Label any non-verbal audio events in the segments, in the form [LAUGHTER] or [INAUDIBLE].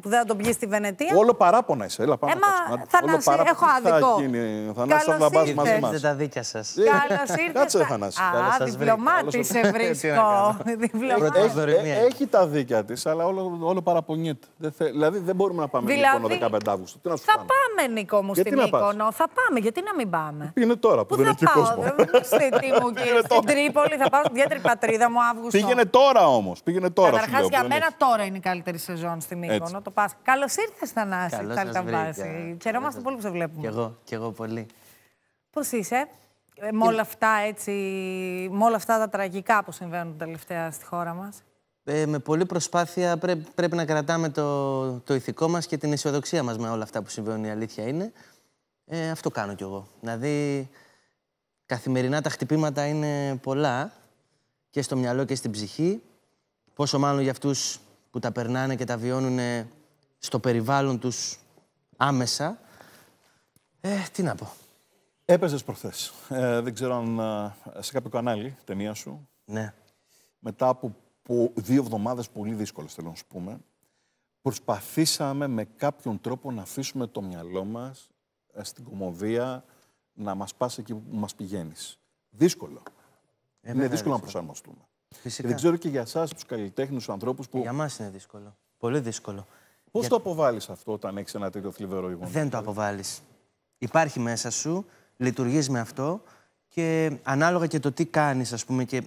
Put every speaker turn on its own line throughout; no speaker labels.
που δεν θα τον πιει στη Βενετία.
Όλο παράπονα είσαι. Έλα, πάμε. Έμα, ε, θα Όλο ανασύ... έχω άδικο. Θα γίνει. Θα τα μαζί μας. Δεν τα δίκια σας. Ε, Καλώς ήρθατε. Κάτσε, Θανάση. Α, διπλωμάτη σε ε, βρίσκω. [LAUGHS] Έχει τα δίκια της, αλλά όλο παραπονιέται. Δηλαδή δεν μπορούμε να πάμε Μύκονο δηλαδή, 15 Αύγουστο. Τι να σου θα
πάμε, Νίκο μου, στην Μύκονο. Θα πάμε, γιατί να μην πάμε.
Είναι τώρα που δεν έχει κόσμο. [LAUGHS]
Στην Τρίπολη θα πάω στην ιδιαίτερη πατρίδα μου Αύγουστο. Πήγαινε
τώρα όμως. Καταρχά για μένα
τώρα είναι η καλύτερη σεζόν στη Μύκονο το πα. Καλώς ήρθες, Θανάση. Καλώς Χαιρόμαστε πολύ που σε βλέπουμε. Κι
εγώ, κι εγώ πολύ.
Πώς είσαι, ε, με όλα αυτά έτσι, με όλα αυτά τα τραγικά που συμβαίνουν τελευταία στη χώρα μας.
Ε, με πολλή προσπάθεια πρέ, πρέπει να κρατάμε το, το ηθικό μας και την αισιοδοξία μας με όλα αυτά που συμβαίνουν, η αλήθεια είναι. Ε, αυτό κάνω κι εγώ. Δηλαδή, καθημερινά τα χτυπήματα είναι πολλά και στο μυαλό και στην ψυχή. Πόσο μάλλον για αυτούς που τα περνάνε και τα βιώνουν στο περιβάλλον τους άμεσα. Ε, τι να πω. Έπαιζες προχθές,
Ε, δεν ξέρω αν ε, σε κάποιο κανάλι, ταινία σου. Ναι. Μετά από δύο εβδομάδες πολύ δύσκολες, θέλω να σου πούμε, προσπαθήσαμε με κάποιον τρόπο να αφήσουμε το μυαλό μας ε, στην κομμωδία να μας πας εκεί που μας πηγαίνεις. Δύσκολο. Ε, είναι δύσκολο να προσαρμοστούμε. δεν ξέρω και για εσάς, τους καλλιτέχνους, τους ανθρώπους που. Για μας είναι δύσκολο. Πολύ δύσκολο. Πώς το
αποβάλεις αυτό όταν έχεις ένα τέτοιο θλιβερό γεγονός. Δεν το αποβάλεις. Υπάρχει μέσα σου, λειτουργείς με αυτό και ανάλογα και το τι κάνεις, ας πούμε. Και...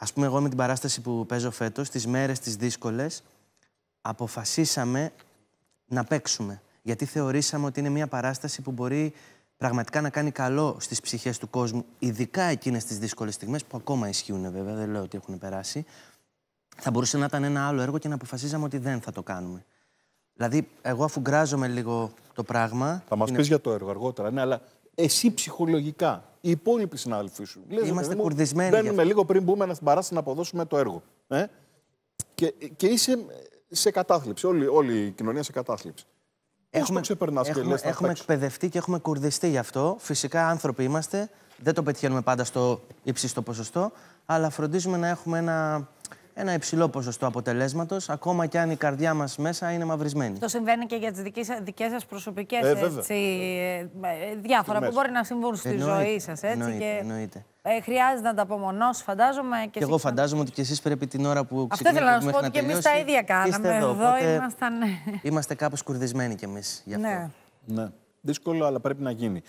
Ας πούμε, εγώ με την παράσταση που παίζω φέτος, τις μέρες τις δύσκολες, αποφασίσαμε να παίξουμε. Γιατί θεωρήσαμε ότι είναι μια παράσταση που μπορεί πραγματικά να κάνει καλό στις ψυχές του κόσμου, ειδικά εκείνες τις δύσκολες στιγμές που ακόμα ισχύουν βέβαια, δεν λέω ότι έχουν περάσει. Θα μπορούσε να ήταν ένα άλλο έργο και να αποφασίζαμε ότι δεν θα το κάνουμε. Δηλαδή, εγώ αφού γκράζομαι λίγο το πράγμα. Θα μας είναι... πεις για το έργο αργότερα, ναι, αλλά
εσύ ψυχολογικά, οι υπόλοιποι συνάδελφοί σου. Λες, Είμαστε κουρδισμένοι. Μπαίνουμε λίγο πριν μπούμε στην παράσταση να αποδώσουμε το έργο. Ε? Και, και είσαι σε κατάθλιψη. Όλη, όλη η κοινωνία σε κατάθλιψη.
Έχουμε, Πώς έχουμε, και έχουμε εκπαιδευτεί και έχουμε κουρδιστεί γι' αυτό. Φυσικά άνθρωποι είμαστε. Δεν το πετυχαίνουμε πάντα στο ύψιστο ποσοστό. Αλλά φροντίζουμε να έχουμε ένα ένα υψηλό ποσοστό αποτελέσματος, ακόμα και αν η καρδιά μας μέσα είναι μαυρισμένη. Το
συμβαίνει και για τις δικές σας προσωπικές ε, ε, ε, διάφορα που μπορεί να συμβούν στη ζωή σας. Εννοείται, και... εννοείται. Ε, χρειάζεται να τα απομονώ, φαντάζομαι. Και, και εγώ
φαντάζομαι ότι και εσείς πρέπει την ώρα που ξεκινάμε. Αυτό ήθελα να σου πω ότι και εμείς τα ίδια κάναμε. Εδώ, εδώ ήμασταν. Ναι. Είμαστε κάπως κουρδισμένοι κι εμείς γι' αυτό. Ναι. ναι. Δύσκολο, αλλά πρέπει να γίνει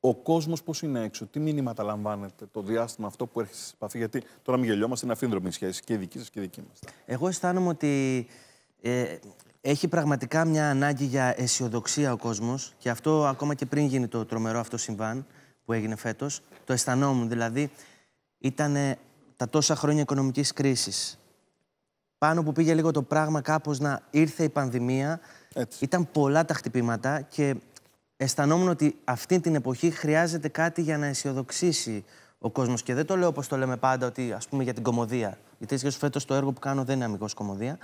ο κόσμος πώς είναι έξω, τι μήνυματα λαμβάνετε το διάστημα αυτό που έρχεσαι σε επαφή. Γιατί τώρα μην γελιόμαστε,
είναι αφήνδρομη σχέση και η δική σας και η δική μας. Εγώ αισθάνομαι ότι ε, έχει πραγματικά μια ανάγκη για αισιοδοξία ο κόσμος και αυτό ακόμα και πριν γίνει το τρομερό αυτό συμβάν που έγινε φέτος. Το αισθανόμουν δηλαδή. Ήταν τα τόσα χρόνια οικονομικής κρίσης. Πάνω που πήγε λίγο το πράγμα, κάπως να ήρθε η πανδημία. Ήταν πολλά τα χτυπήματα και αισθανόμουν ότι αυτή την εποχή χρειάζεται κάτι για να αισιοδοξήσει ο κόσμος. Και δεν το λέω όπως το λέμε πάντα, ότι ας πούμε για την κομμωδία. Γιατί ίσω φέτος το έργο που κάνω δεν είναι αμυγός κομμωδία.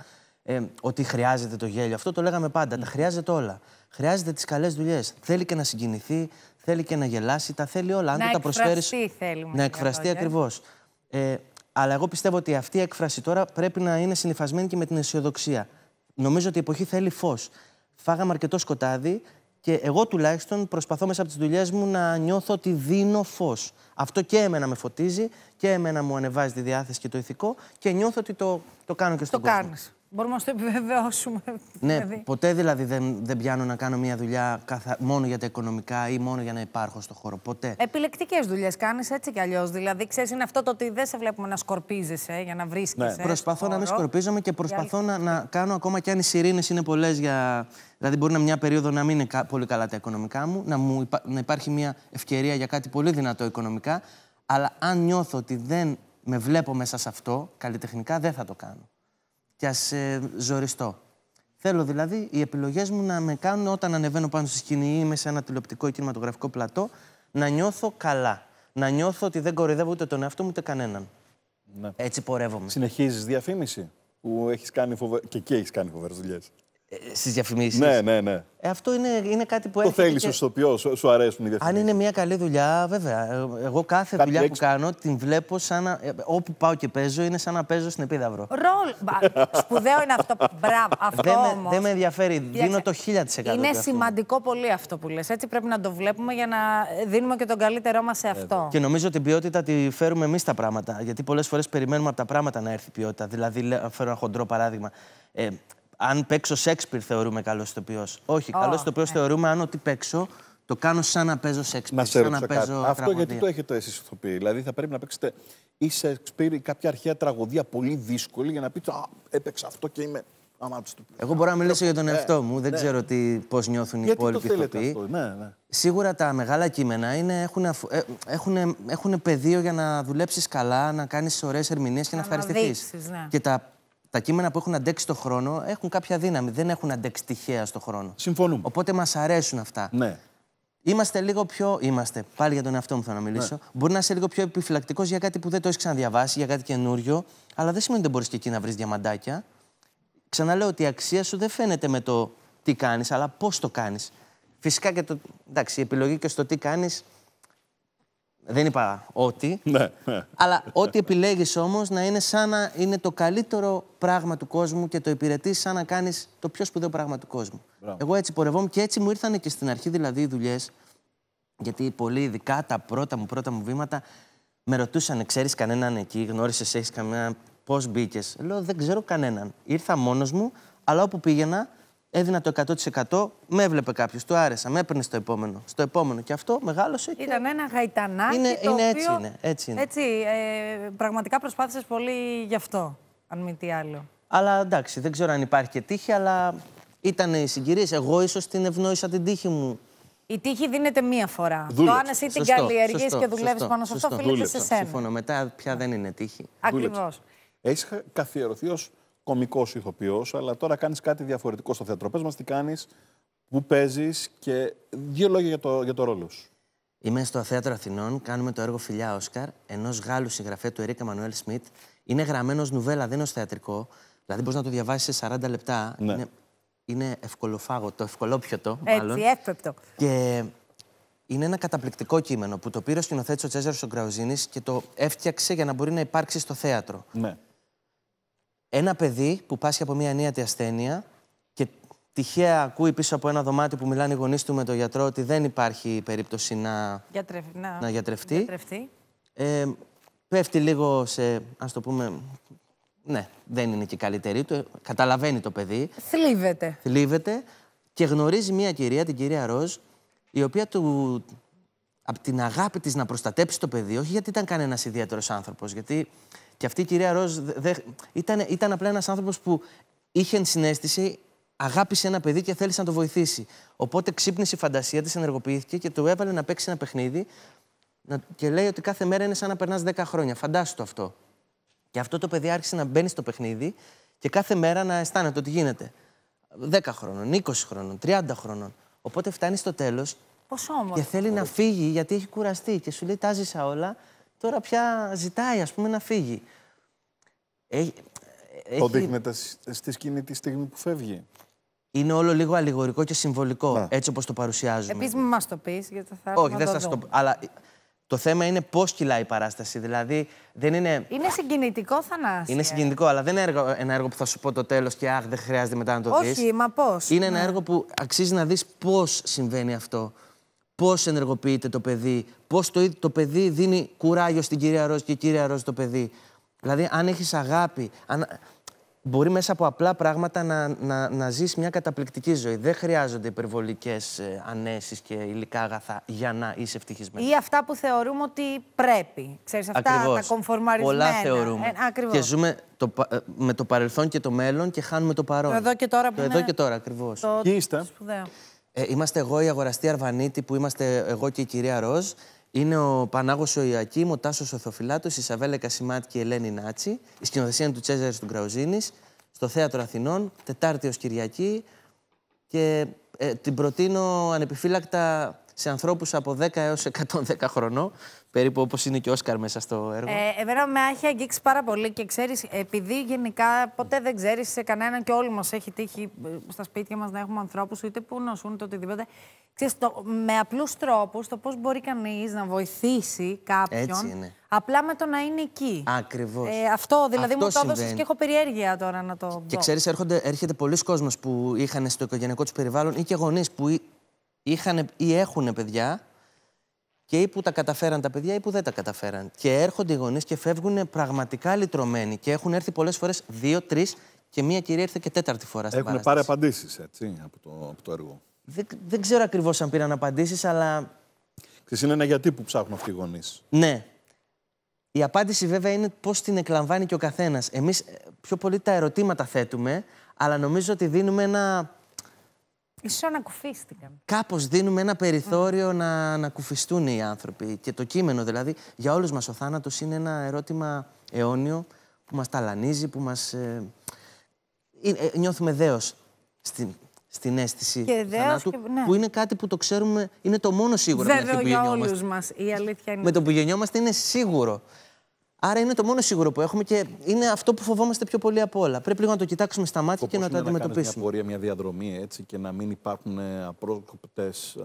Ε, ότι χρειάζεται το γέλιο. Αυτό το λέγαμε πάντα. Τα χρειάζεται όλα. Χρειάζεται τις καλές δουλειές. Θέλει και να συγκινηθεί, θέλει και να γελάσει, τα θέλει όλα. Αν να δεν τα προσφέρεις.
Να εκφραστεί ακριβώς.
Ε, αλλά εγώ πιστεύω ότι αυτή η έκφραση τώρα πρέπει να είναι συνυφασμένη και με την αισιοδοξία. Νομίζω ότι η εποχή θέλει φως. Φάγαμε αρκετό σκοτάδι και εγώ τουλάχιστον προσπαθώ μέσα από τις δουλειές μου να νιώθω ότι δίνω φως. Αυτό και εμένα με φωτίζει και εμένα μου ανεβάζει τη διάθεση και το ηθικό και νιώθω ότι το, το κάνω και στον το κόσμο.
Μπορούμε να το επιβεβαιώσουμε. Ναι, δηλαδή.
ποτέ δηλαδή δεν, δεν πιάνω να κάνω μια δουλειά καθα... μόνο για τα οικονομικά ή μόνο για να υπάρχω στο χώρο. Ποτέ.
Επιλεκτικές δουλειές κάνεις έτσι κι αλλιώς. Δηλαδή, ξέρεις, είναι αυτό το ότι δεν σε βλέπουμε να σκορπίζεσαι για να βρίσκεσαι. Ναι. Προσπαθώ να μην σκορπίζομαι και προσπαθώ
να, να κάνω ακόμα κι αν οι σιρήνες είναι πολλές για. Δηλαδή, μπορεί να μια περίοδο να μην είναι πολύ καλά τα οικονομικά μου, να, μου να υπάρχει μια ευκαιρία για κάτι πολύ δυνατό οικονομικά. Αλλά αν νιώθω ότι δεν με βλέπω μέσα σε αυτό, καλλιτεχνικά δεν θα το κάνω και ας ε, ζοριστώ. Θέλω δηλαδή οι επιλογές μου να με κάνουν όταν ανεβαίνω πάνω στη σκηνή ή είμαι σε ένα τηλεοπτικό ή κινηματογραφικό πλατό να νιώθω καλά. Να νιώθω ότι δεν κορυδεύω ούτε τον εαυτό μου ούτε κανέναν. Ναι. Έτσι πορεύομαι. Συνεχίζεις διαφήμιση
που έχεις κάνει φοβε... και εκεί έχεις κάνει φοβερές δουλειές. Ε, στις διαφημίσεις. Ναι, ναι, ναι.
Ε, αυτό είναι, είναι κάτι που έρχεται. Το θέλεις και...
οποίο σου, σου αρέσουν οι διαφημίσει. Αν είναι
μια καλή δουλειά, βέβαια. Ε, εγώ κάθε Κάτι δουλειά έξι... που κάνω την βλέπω σαν να. Ε, όπου πάω και παίζω είναι σαν να παίζω στην επίδαυρο.
Ρολ. Σπουδαίο είναι αυτό. Μπράβο. Αυτό δεν, όμως... δεν με
ενδιαφέρει. Δίνω το 1000%. Είναι
σημαντικό πολύ αυτό που λες. Έτσι πρέπει να το βλέπουμε για να δίνουμε και τον καλύτερό μας σε αυτό. Και
νομίζω ότι την ποιότητα τη φέρουμε εμείς τα πράγματα. Γιατί πολλές φορές περιμένουμε από τα πράγματα να έρθει ποιότητα. Δηλαδή, φέρω ένα χοντρό παράδειγμα. Ε, αν παίξω Σέξπιρ, θεωρούμε καλός ηθοποιός. Όχι, oh, καλός ηθοποιός yeah. Ναι. θεωρούμε αν ό,τι παίξω το κάνω σαν να παίζω Σέξπιρ. Να σε σαν να παίζω τραγωδία. Αυτό γιατί το
έχετε εσείς ηθοποιοί. Δηλαδή θα πρέπει να παίξετε ή
Σέξπιρ ή κάποια
αρχαία τραγωδία πολύ δύσκολη για να πείτε Α, έπαιξα αυτό και είμαι εγώ μπορώ να μιλήσω για τον ναι, εαυτό μου. Δεν ναι. ξέρω
πώς νιώθουν νιώθουν οι υπόλοιποι υπόλοιποι ηθοποιοί. Ναι, ναι. Σίγουρα τα μεγάλα κείμενα είναι, έχουν, ε, έχουν, έχουν πεδίο για να δουλέψεις καλά, να κάνεις ωραίες ερμηνείες και να, να ευχαριστηθείς. Ναι. Και τα τα κείμενα που έχουν αντέξει το χρόνο έχουν κάποια δύναμη. Δεν έχουν αντέξει τυχαία στο χρόνο. Συμφωνούμε. Οπότε μας αρέσουν αυτά. Ναι. Είμαστε λίγο πιο. Είμαστε. Πάλι για τον εαυτό μου θα να ναι. μιλήσω. Ναι. Μπορεί να είσαι λίγο πιο επιφυλακτικός για κάτι που δεν το έχεις ξαναδιαβάσει, για κάτι καινούριο. Αλλά δεν σημαίνει ότι δεν μπορείς και εκεί να βρεις διαμαντάκια. Ξαναλέω ότι η αξία σου δεν φαίνεται με το τι κάνεις, αλλά πώς το κάνεις. Φυσικά και το. Εντάξει, η επιλογή και στο τι κάνεις δεν είπα ότι. Ναι, ναι. Αλλά ό,τι επιλέγεις όμως να είναι σαν να είναι το καλύτερο πράγμα του κόσμου και το υπηρετείς σαν να κάνεις το πιο σπουδαίο πράγμα του κόσμου. Εγώ έτσι πορευόμουν και έτσι μου ήρθαν και στην αρχή δηλαδή οι δουλειές. Γιατί πολύ ειδικά τα πρώτα μου πρώτα μου βήματα με ρωτούσαν, ξέρεις κανέναν εκεί, γνώρισες, έχεις κανένα, πώς μπήκες. Λέω, δεν ξέρω κανέναν. Ήρθα μόνος μου, αλλά όπου πήγαινα Έδινα το 100%, με έβλεπε κάποιος, του άρεσα, με έπαιρνε στο επόμενο. Στο επόμενο και αυτό μεγάλωσε.
Και... Ήταν ένα γαϊτανάκι. Είναι, το είναι οποίο... έτσι είναι. Έτσι, είναι. έτσι ε, πραγματικά προσπάθησες πολύ γι' αυτό, αν μη τι άλλο.
Αλλά εντάξει, δεν ξέρω αν υπάρχει και τύχη, αλλά ήταν οι συγκυρίες. Εγώ ίσως την ευνόησα την τύχη μου.
Η τύχη δίνεται μία φορά. Το αν εσύ την καλλιεργεί και δουλεύεις πάνω σε αυτό, οφείλεται σε σένα. Συμφωνώ.
Μετά πια δεν είναι τύχη. Ακριβώς.
Έχει καθιερωθεί ως κωμικό ηθοποιός, αλλά τώρα κάνεις κάτι διαφορετικό στο θέατρο.
Πες μας τι κάνεις, πού παίζεις και δύο λόγια για το, για το ρόλο σου. Είμαι στο Θέατρο Αθηνών, κάνουμε το έργο Φιλιά Όσκαρ, ενός Γάλλου συγγραφέα του Ερίκα Μανουέλ Σμιτ. Είναι γραμμένος νουβέλα, δεν είναι ως θεατρικό. Δηλαδή μπορείς να το διαβάσεις σε 40 λεπτά. Ναι. Είναι, είναι ευκολοφάγωτο, ευκολόπιωτο. Έτσι, Και είναι ένα καταπληκτικό κείμενο που το πήρε ο σκηνοθέτης ο Τσέζαρο και το έφτιαξε για να μπορεί να υπάρξει στο θέατρο. Ναι. Ένα παιδί που πάσχει από μια ανίατη ασθένεια και τυχαία ακούει πίσω από ένα δωμάτιο που μιλάνε οι γονείς του με τον γιατρό ότι δεν υπάρχει περίπτωση να,
Γιατρευ... να
γιατρευτεί. Ε, πέφτει λίγο σε, ας το πούμε, ναι, δεν είναι και καλύτερη του, καταλαβαίνει το παιδί.
Θλίβεται.
Θλίβεται και γνωρίζει μια κυρία, την κυρία Ροζ, η οποία του, από την αγάπη της να προστατέψει το παιδί, όχι γιατί ήταν κανένας ιδιαίτερος άνθρωπος, γιατί και αυτή η κυρία Ροζ δε, ήταν, ήταν απλά ένας άνθρωπος που είχε ενσυναίσθηση, αγάπησε ένα παιδί και θέλησε να το βοηθήσει. Οπότε ξύπνησε η φαντασία της, ενεργοποιήθηκε και του έβαλε να παίξει ένα παιχνίδι και λέει ότι κάθε μέρα είναι σαν να περνάς 10 χρόνια. Φαντάσου το αυτό. Και αυτό το παιδί άρχισε να μπαίνει στο παιχνίδι και κάθε μέρα να αισθάνεται ότι γίνεται. 10 χρόνων, 20 χρόνων, 30 χρόνων. Οπότε φτάνει στο τέλος. Και θέλει να φύγει γιατί έχει κουραστεί και σου λέει: Τα ζήσα όλα. Τώρα πια ζητάει, ας πούμε, να φύγει. Ε, έχει... Το δείχνετε στη σκηνή τη στιγμή που φεύγει. Είναι όλο λίγο αλληγορικό και συμβολικό, έτσι όπως το παρουσιάζουμε. Επίσης
μην μας το πεις, γιατί θα έρθουμε Όχι, δεν θα το
Αλλά το θέμα είναι πώς κυλάει η παράσταση. Δηλαδή δεν είναι.
Είναι συγκινητικό, Θανάση. Είναι συγκινητικό,
αλλά δεν είναι έργο, ένα έργο που θα σου πω το τέλος και αχ, δεν χρειάζεται μετά να το δει. Όχι, μα
πώς. Είναι ένα ναι. έργο
που αξίζει να δεις πώς συμβαίνει αυτό πώς ενεργοποιείται το παιδί, πώς το, το παιδί δίνει κουράγιο στην κυρία Ρώση και η κυρία Ρώση το παιδί. Δηλαδή, αν έχεις αγάπη, αν... μπορεί μέσα από απλά πράγματα να, να, να μια καταπληκτική ζωή. Δεν χρειάζονται υπερβολικές ε, ανέσεις και υλικά αγαθά για να είσαι ευτυχισμένος.
Ή αυτά που θεωρούμε ότι πρέπει. Ξέρεις, αυτά ακριβώς. τα κομφορμαρισμένα. Πολλά θεωρούμε. Ε, και ζούμε
το, ε, με το παρελθόν και το μέλλον και χάνουμε το παρόν. εδώ και τώρα. Το εδώ και τώρα, Σπουδαίο. Ε, είμαστε εγώ η αγοραστή Αρβανίτη που είμαστε εγώ και η κυρία Ροζ. Είναι ο Πανάγος ο Ιωακήμ, ο τάσος ο η Σαβέλα Κασιμάτ και η Ελένη Νάτσι. Η σκηνοθεσία του Τσέζαρης του Γκραουζίνης στο Θέατρο Αθηνών, Τετάρτη ως Κυριακή. Και ε, την προτείνω ανεπιφύλακτα σε ανθρώπους από 10 έως 110 χρονών Περίπου όπως είναι και ο Όσκαρ μέσα στο έργο. Ε,
εμένα με έχει αγγίξει πάρα πολύ και ξέρεις, επειδή γενικά ποτέ δεν ξέρεις σε κανέναν και όλοι μας έχει τύχει ε, στα σπίτια μας να έχουμε ανθρώπους είτε που νοσούν είτε οτιδήποτε. Ξέρεις, το, με απλούς τρόπους το πώς μπορεί κανείς να βοηθήσει κάποιον. Έτσι Απλά με το να είναι εκεί.
Ακριβώς. Ε,
αυτό δηλαδή αυτό μου το έδωσες και έχω περιέργεια τώρα να το. πω. Και ξέρει,
έρχεται πολλοί κόσμος που είχαν στο οικογενειακό τους περιβάλλον ή και γονείς που είχαν ή έχουν παιδιά και ή που τα καταφέραν τα παιδιά ή που δεν τα καταφέραν. Και έρχονται οι γονείς και φεύγουν πραγματικά λυτρωμένοι. Και έχουν έρθει πολλές φορές δύο, τρεις και μία κυρία ήρθε και τέταρτη φορά στην Έχουν πάρει απαντήσεις
από, από το έργο.
Δεν, δεν ξέρω ακριβώς αν πήραν απαντήσεις, αλλά. Ξέρεις, είναι ένα
γιατί που ψάχνουν αυτοί οι γονείς.
Ναι. Η απάντηση βέβαια είναι πώς την εκλαμβάνει και ο καθένας. Εμείς ε, πιο πολύ τα ερωτήματα θέτουμε, αλλά νομίζω ότι δίνουμε ένα
Ίσως ανακουφίστηκαν.
Κάπως δίνουμε ένα περιθώριο να ανακουφιστούν οι άνθρωποι. Και το κείμενο δηλαδή για όλους μας ο θάνατος είναι ένα ερώτημα αιώνιο που μας ταλανίζει, που μας... Ε, ε, νιώθουμε δέος στην, στην αίσθηση και θανάτου, ναι. που είναι κάτι που το ξέρουμε, είναι το μόνο σίγουρο Βέβαια, με αυτό που γεννιόμαστε. για όλους
μας, η αλήθεια είναι. Με το
που γεννιόμαστε είναι σίγουρο. Άρα είναι το μόνο σίγουρο που έχουμε και είναι αυτό που φοβόμαστε πιο πολύ από όλα. Πρέπει λίγο να το κοιτάξουμε στα μάτια και να το
αντιμετωπίσουμε. Να μια πορεία, μια διαδρομή έτσι και να μην υπάρχουν ε,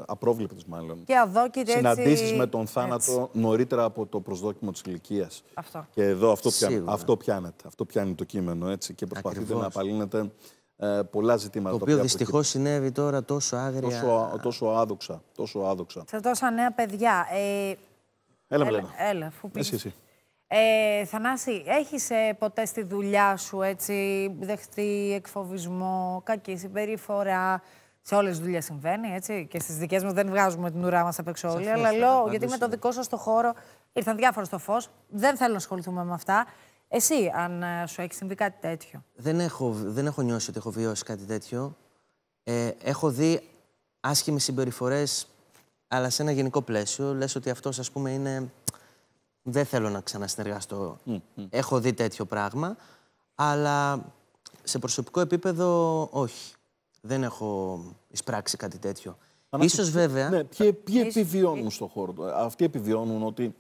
απρόβλεπτες μάλλον.
Και Συναντήσεις με τον θάνατο έτσι.
νωρίτερα από το προσδόκιμο της ηλικίας. Αυτό. Και εδώ αυτό, πια, αυτό πιάνεται. Αυτό πιάνει το κείμενο έτσι και προσπαθείτε να απαλύνετε ε, πολλά ζητήματα. Το οποίο δυστυχώ
συνέβη τώρα τόσο άγρια.
Τόσο, τόσο άδοξα. Τόσο άδοξα.
Σε τόσα νέα παιδιά. Ε... Έλα, έλα, έλα, έλα, ε, Θανάση, έχεις ε, ποτέ στη δουλειά σου έτσι, δεχτεί εκφοβισμό, κακή συμπεριφορά. Σε όλες τις δουλειές συμβαίνει, έτσι. Και στις δικές μας δεν βγάζουμε την ουρά μας απ' έξω όλοι. Αλλά λέω, γιατί με το δικό σου το χώρο ήρθαν διάφορα στο φως. Δεν θέλω να ασχοληθούμε με αυτά. Εσύ, αν ε, σου έχει συμβεί κάτι τέτοιο.
Δεν έχω, δεν έχω νιώσει ότι έχω βιώσει κάτι τέτοιο. Ε, έχω δει άσχημες συμπεριφορές, αλλά σε ένα γενικό πλαίσιο. Λες ότι αυτός ας πούμε, είναι δεν θέλω να ξανασυνεργαστώ. Έχω δει τέτοιο πράγμα, αλλά σε προσωπικό επίπεδο όχι. Δεν έχω εισπράξει κάτι τέτοιο. Ίσως βέβαια... Ναι, ποιοι, επιβιώνουν στον χώρο του.
Αυτοί επιβιώνουν ότι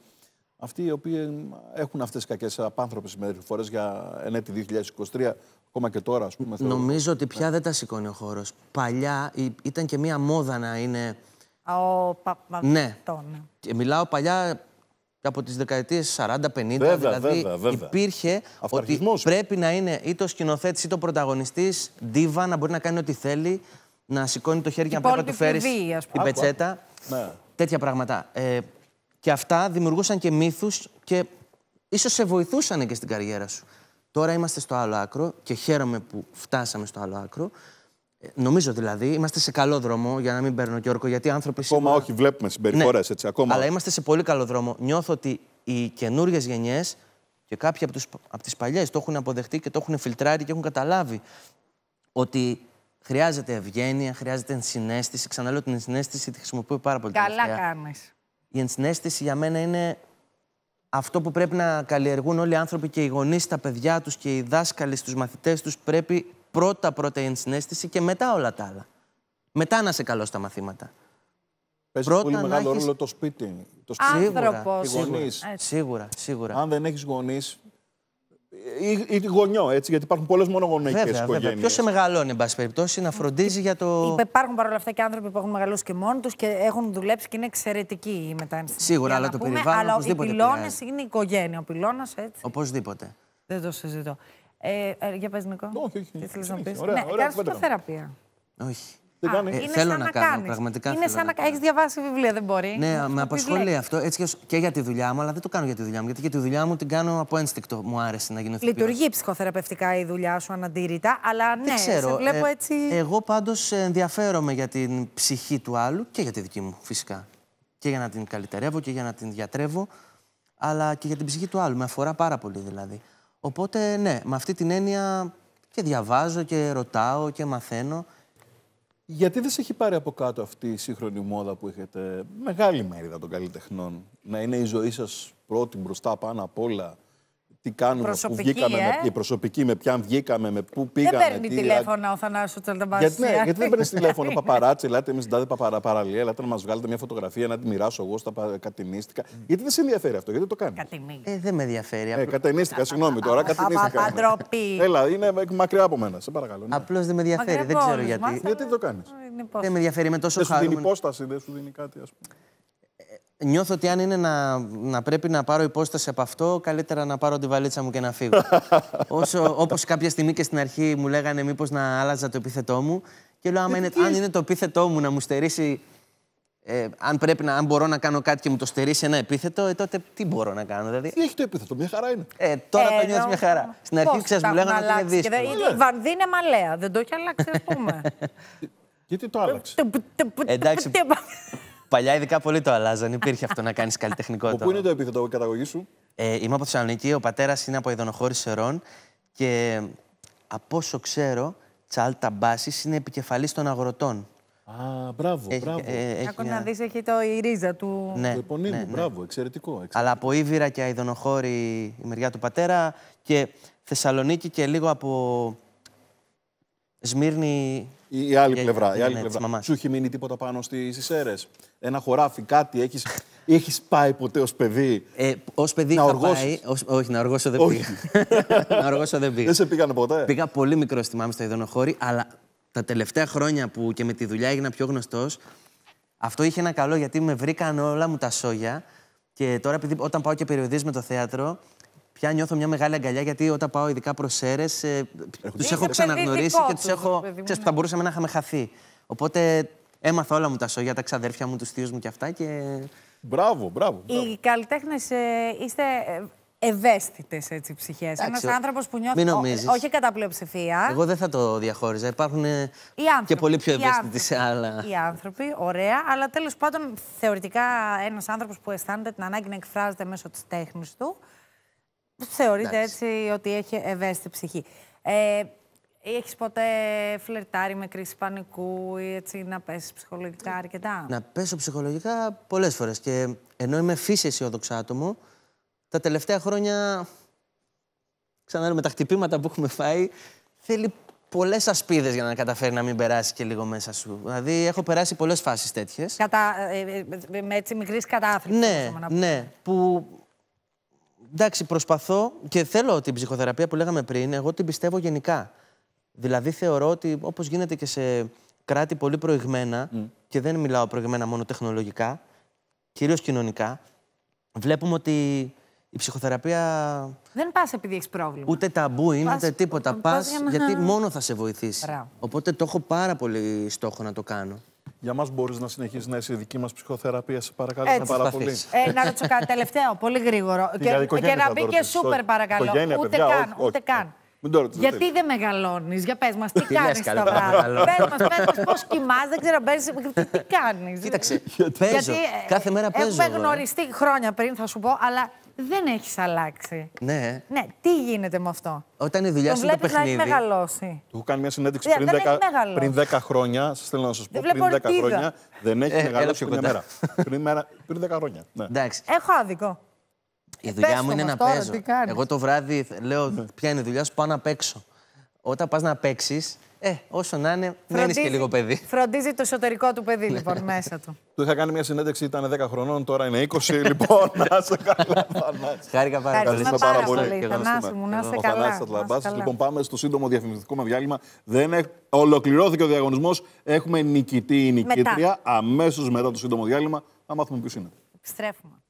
αυτοί οι οποίοι έχουν αυτές τις κακές απάνθρωπες φορές για ενέτη 2023, ακόμα και τώρα ας πούμε... Νομίζω ότι ναι. πια
δεν τα σηκώνει ο χώρος. Παλιά ήταν και μία μόδα να είναι...
Ο ναι. ναι.
Και μιλάω παλιά από τις δεκαετιες 40 40-50. δηλαδή υπήρχε ότι πρέπει να είναι είτε ο σκηνοθέτης είτε ο πρωταγωνιστής ντίβα, να μπορεί να κάνει ό,τι θέλει, να σηκώνει το χέρι και να πρέπει να του φέρεις την πετσέτα. Ναι. Τέτοια πράγματα. Ε, και αυτά δημιουργούσαν και μύθους και ίσως σε βοηθούσαν και στην καριέρα σου. Τώρα είμαστε στο άλλο άκρο και χαίρομαι που φτάσαμε στο άλλο άκρο. Ε, νομίζω δηλαδή, είμαστε σε καλό δρόμο για να μην παίρνω και όρκο. Γιατί άνθρωποι. Ακόμα όχι, βλέπουμε συμπεριφορές ναι, έτσι. Ακόμα... Αλλά είμαστε σε πολύ καλό δρόμο. Νιώθω ότι οι καινούριες γενιές και κάποιοι από, από τις παλιές το έχουν αποδεχτεί και το έχουν φιλτράρει και έχουν καταλάβει ότι χρειάζεται ευγένεια, χρειάζεται ενσυναίσθηση. Ξαναλέω την ενσυναίσθηση τη χρησιμοποιώ πάρα πολύ. Καλά κάνεις. Η ενσυναίσθηση για μένα είναι αυτό που πρέπει να καλλιεργούν όλοι οι άνθρωποι και οι γονείς, τα παιδιά τους και οι δάσκαλοι στους μαθητές τους. Πρέπει πρώτα πρώτα η ενσυναίσθηση και μετά όλα τα άλλα. Μετά να είσαι καλό στα μαθήματα. Παίζει πολύ να μεγάλο έχεις... ρόλο το
σπίτι.
Το σπίτι. Σίγουρα, σίγουρα, σίγουρα, σίγουρα. Αν δεν έχεις γονείς. Ή, ή γονιό, έτσι, γιατί υπάρχουν πολλές μονογονεϊκές οικογένειες. Ποιος σε μεγαλώνει, εν πάση περιπτώσει, να ε, φροντίζει για το.
Υπάρχουν παρόλα αυτά και άνθρωποι που έχουν μεγαλώσει και μόνοι τους και έχουν δουλέψει και είναι εξαιρετικοί οι μετανάστες. Σίγουρα, αλλά το περιβάλλον. Αλλά οι πυλώνε είναι η οικογένεια. Ο πυλώνας έτσι.
Οπωσδήποτε.
Δεν το συζητώ. Ε, ε, για πες Νικό. Όχι, όχι. Τι θέλεις να πεις. Ωραία, ναι, ωραία,
Όχι. Δεν κάνει. Ε, θέλω να, κάνω, κάνεις. πραγματικά είναι θέλω σαν να κάνω.
διαβάσει βιβλία, δεν μπορεί. Ναι, με απασχολεί αυτό
έτσι και για τη δουλειά μου, αλλά δεν το κάνω για τη δουλειά μου, γιατί για τη δουλειά μου την κάνω από ένστικτο. Μου άρεσε να γίνω θεραπεία.
Λειτουργεί ψυχοθεραπευτικά η δουλειά σου αναντήρητα, αλλά ναι, ξέρω. σε βλέπω ε, έτσι...
εγώ πάντως ενδιαφέρομαι για την ψυχή του άλλου και για τη δική μου φυσικά. Και για να την καλυτερεύω και για να την διατρεύω, αλλά και για την ψυχή του άλλου. Με αφορά πάρα πολύ δηλαδή. Οπότε, ναι, με αυτή την έννοια και διαβάζω και ρωτάω και μαθαίνω.
Γιατί δεν σε έχει πάρει από κάτω αυτή η σύγχρονη μόδα που έχετε μεγάλη μέρη των καλλιτεχνών, να είναι η ζωή σας πρώτη μπροστά πάνω απ' όλα, τι κάνουμε, που βγήκαμε, ε? με, η προσωπική, με ποιαν βγήκαμε, με πού πήγαμε. Δεν παίρνει τι, τηλέφωνα
ο Θανάσου Τσαλταμπάση. Γιατί, ναι, γιατί δεν παίρνεις τηλέφωνο,
παπαράτσι, ελάτε εμείς στην παρα, παραλία, ελάτε να μας βγάλετε μια φωτογραφία, να τη μοιράσω εγώ στα κατηνίστηκα. Mm. Γιατί δεν σε ενδιαφέρει αυτό, γιατί το κάνεις. Ε, δεν με ενδιαφέρει. Ε, κατηνίστηκα, συγγνώμη τώρα, κατηνίστηκα. Έλα, είναι μακριά από μένα, σε παρακαλώ. Ναι. Απλώς δεν με ενδιαφέρει, δεν ξέρω γιατί. Γιατί το
κάνεις.
Δεν με ενδιαφέρει, με
τόσο χάρη. Δεν σου δίνει υπόσταση, δεν σου δίνει κάτι, ας πούμε.
Νιώθω ότι αν είναι να, να πρέπει να πάρω υπόσταση από αυτό, καλύτερα να πάρω τη βαλίτσα μου και να φύγω. [LAUGHS] Όσο, όπως κάποια στιγμή και στην αρχή μου λέγανε μήπως να άλλαζα το επίθετό μου και λέω άμα είναι, αν είναι το επίθετό μου να μου στερήσει ε, αν, πρέπει να, μπορώ να κάνω κάτι και μου το στερήσει ένα επίθετο, ε, τότε τι μπορώ να κάνω. Δηλαδή... Τι έχει το επίθετο, μια χαρά είναι. Ε, τώρα ε, το νιώθεις μια χαρά. Στην αρχή ξέρεις, μου λέγανε ότι είναι δύσκολο. Δηλαδή, η ναι.
Βαρδί είναι μαλαία, δεν το έχει αλλάξει, ας πούμε. Γιατί [LAUGHS] το άλλαξε.
Εντάξει. Παλιά ειδικά πολύ το αλλάζαν. Υπήρχε αυτό να κάνεις καλλιτεχνικό. Πού είναι το επίθετο καταγωγή σου. Ε, είμαι από Θεσσαλονίκη. Ο πατέρας είναι από Ιδονοχώρης Σερών. Και από όσο ξέρω, Τσάλτα Μπάση είναι επικεφαλής των αγροτών.
Α, μπράβο, έχει, μπράβο. Ε, να δεις έχει το, η ρίζα του. Ναι, το ναι, ναι. μπράβο,
εξαιρετικό, εξαιρετικό, Αλλά από Ήβυρα και Αιδονοχώρη η μεριά του πατέρα και Θεσσαλονίκη και λίγο από Σμύρνη. Η, η άλλη
πλευρά. Η ναι, άλλη ναι, πλευρά. Σου έχει μείνει τίποτα πάνω στι Ισέρε. Ένα χωράφι, κάτι έχεις. Έχεις
πάει ποτέ ως παιδί. Ε, ως παιδί να πάει. όχι, να οργώσω δεν πήγα. [LAUGHS] να οργώσω δεν πήγα. Δεν σε πήγανε ποτέ. Πήγα πολύ μικρό, θυμάμαι, στο Ιδωνοχώρι, αλλά τα τελευταία χρόνια που και με τη δουλειά έγινα πιο γνωστός, αυτό είχε ένα καλό γιατί με βρήκαν όλα μου τα σόγια. Και τώρα, επειδή, όταν πάω και περιοδίζω με το θέατρο, πια νιώθω μια μεγάλη αγκαλιά γιατί όταν πάω ειδικά προς Σέρε, του ε, έχω ξαναγνωρίσει και τους έχω. θα μπορούσαμε να είχαμε χαθεί. Οπότε έμαθα όλα μου τα σόγια, τα ξαδέρφια μου, τους θείους μου και αυτά. Και... Μπράβο, μπράβο.
μπράβο. Οι καλλιτέχνες ε, είστε ε, ευαίσθητες ψυχέ. Ένα άνθρωπος που νιώθει. όχι κατά πλειοψηφία. Εγώ
δεν θα το διαχώριζα. Υπάρχουν ε,
και πολύ πιο ευαίσθητοι
σε άλλα. Οι
άνθρωποι, ωραία. Αλλά τέλος πάντων, θεωρητικά, ένας άνθρωπος που αισθάνεται την ανάγκη να εκφράζεται μέσω της τέχνης του. Θεωρείται έτσι ότι έχει ευαίσθητη ψυχή. Ε, έχεις ποτέ φλερτάρει με κρίση πανικού ή έτσι να πέσεις ψυχολογικά αρκετά.
Να πέσω ψυχολογικά πολλές φορές. Και ενώ είμαι φύση αισιόδοξο άτομο, τα τελευταία χρόνια. Ξανά με τα χτυπήματα που έχουμε φάει, θέλει πολλές ασπίδες για να καταφέρει να μην περάσει και λίγο μέσα σου. Δηλαδή, έχω περάσει πολλές φάσεις τέτοιες.
Κατα... Ε, ε, ε, με έτσι μικρής κατάθλιψης. Ναι, ναι.
Που εντάξει, προσπαθώ και θέλω την ψυχοθεραπεία που λέγαμε πριν, εγώ την πιστεύω γενικά. Δηλαδή θεωρώ ότι όπως γίνεται και σε κράτη πολύ προηγμένα, και δεν μιλάω προηγμένα μόνο τεχνολογικά, κυρίως κοινωνικά, βλέπουμε ότι η ψυχοθεραπεία.
Δεν πας επειδή έχεις πρόβλημα. Ούτε
ταμπού είναι, ούτε τίποτα. Πας γιατί μόνο θα σε βοηθήσει. Οπότε το έχω πάρα πολύ
στόχο να το κάνω. Για μας μπορείς να συνεχίσεις να είσαι η δική μας ψυχοθεραπεία, σε παρακαλώ. Έτσι, πάρα πολύ. Ε, να ρωτήσω κάτι
τελευταίο, πολύ γρήγορο. και, και να μπει και σούπερ, παρακαλώ. Ούτε καν, ούτε καν. Γιατί δεν μεγαλώνεις, για πες μας, τι κάνει τα βράδυ. Πες μας, πώ κοιμά, δεν ξέρω, μπαίνεις. Τι, κάνεις. Κοίταξε. Παίζω. Ε, Κάθε μέρα παίζω. Έχουμε γνωριστεί χρόνια πριν, θα σου πω, αλλά δεν έχεις αλλάξει. Ναι. ναι. Τι γίνεται με αυτό.
Όταν η δουλειά σου είναι παιχνίδι. Δεν έχει μεγαλώσει. Του έχω κάνει μια συνέντευξη πριν, 10, πριν 10 χρόνια. Σας θέλω να σας πω πριν 10 χρόνια. Δεν έχει ε, μεγαλώσει ούτε μέρα. Πριν, μέρα. πριν 10 χρόνια. Ναι.
Εντάξει.
Έχω άδικο.
Η ε, δουλειά μου είναι να παίζω. Εγώ το βράδυ λέω ναι. ποια είναι η δουλειά σου, πάω να παίξω. Όταν πας να παίξεις, ε, όσο
να είναι, μένεις και λίγο παιδί. Φροντίζει το εσωτερικό του παιδί, ναι. λοιπόν, μέσα του.
Του είχα κάνει μια συνέντευξη, ήταν 10 χρονών, τώρα είναι 20. [LAUGHS] λοιπόν, να σε καλά, Χάρηκα πάρα πολύ. Ευχαριστούμε πάρα πολύ. Θανάση μου, να σε καλά. Λοιπόν, πάμε στο σύντομο διαφημιστικό με διάλειμμα. Δεν Ολοκληρώθηκε ο διαγωνισμός. Έχουμε νικητή ή νικήτρια. Αμέσως μετά το σύντομο διάλειμμα, Θα μάθουμε ποιος είναι.
Στρέφουμε.